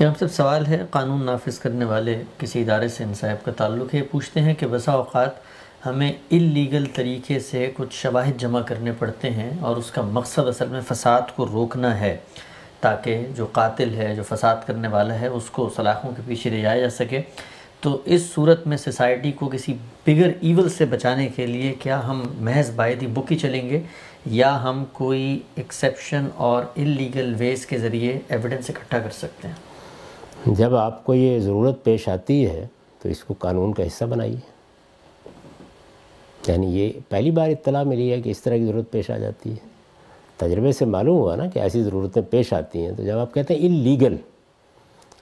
यहाँ सब सवाल है कानून नाफिज करने वाले किसी इदारे से इन का ताल्लुक है पूछते हैं कि बसा अवत हमें इलीगल तरीके से कुछ शवाहद जमा करने पड़ते हैं और उसका मकसद असल में फ़साद को रोकना है ताकि जो कातिल है जो फसाद करने वाला है उसको सलाखों के पीछे ले जाया जा सके तो इस सूरत में सोसाइटी को किसी बिगर ईवल से बचाने के लिए क्या हम महज बायदी बुक ही चलेंगे या हम कोई एक्सेप्शन और इलीगल वेज़ के ज़रिए एविडेंस इकट्ठा कर सकते हैं जब आपको ये ज़रूरत पेश आती है तो इसको कानून का हिस्सा बनाइए यानी ये पहली बार इतला मिली है कि इस तरह की ज़रूरत पेश आ जाती है तजर्बे से मालूम हुआ ना कि ऐसी ज़रूरतें पेश आती हैं तो जब आप कहते हैं इलीगल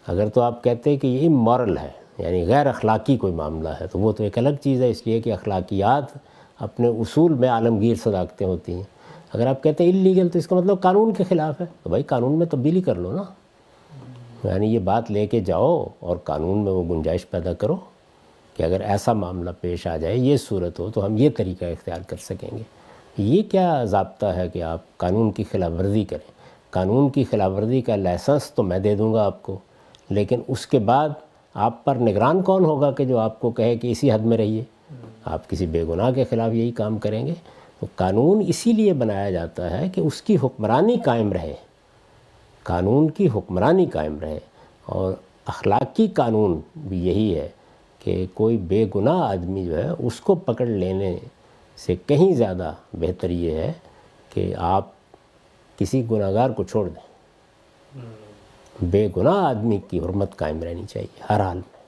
अगर तो आप कहते हैं कि ये इमॉरल है यानी गैर अखलाक़ी कोई मामला है तो वो तो एक अलग चीज़ है इसलिए कि अखलाकियात अपने असूल में आलमगीर सदाकतें होती हैं अगर आप कहते हैं इलीगल तो इसका मतलब कानून के ख़िलाफ़ है तो भाई कानून में तब्दीली कर लो ना यानी ये बात लेके जाओ और कानून में वो गुंजाइश पैदा करो कि अगर ऐसा मामला पेश आ जाए ये सूरत हो तो हम ये तरीका इख्तियार कर सकेंगे ये क्या जबता है कि आप कानून की खिलाफ वर्जी करें कानून की खिलाफ वर्जी का लाइसेंस तो मैं दे दूँगा आपको लेकिन उसके बाद आप पर निगरान कौन होगा कि जो आपको कहे कि इसी हद में रहिए आप किसी बेगुनाह के ख़िलाफ़ यही काम करेंगे तो कानून इसीलिए बनाया जाता है कि उसकी हुक्मरानी कायम रहे कानून की हुक्मरानी कायम रहे और अखलाकी कानून भी यही है कि कोई बेगुनाह आदमी जो है उसको पकड़ लेने से कहीं ज़्यादा बेहतर ये है कि आप किसी गुनागार को छोड़ दें हम्म। बेगुनाह आदमी की हरमत कायम रहनी चाहिए हर हाल में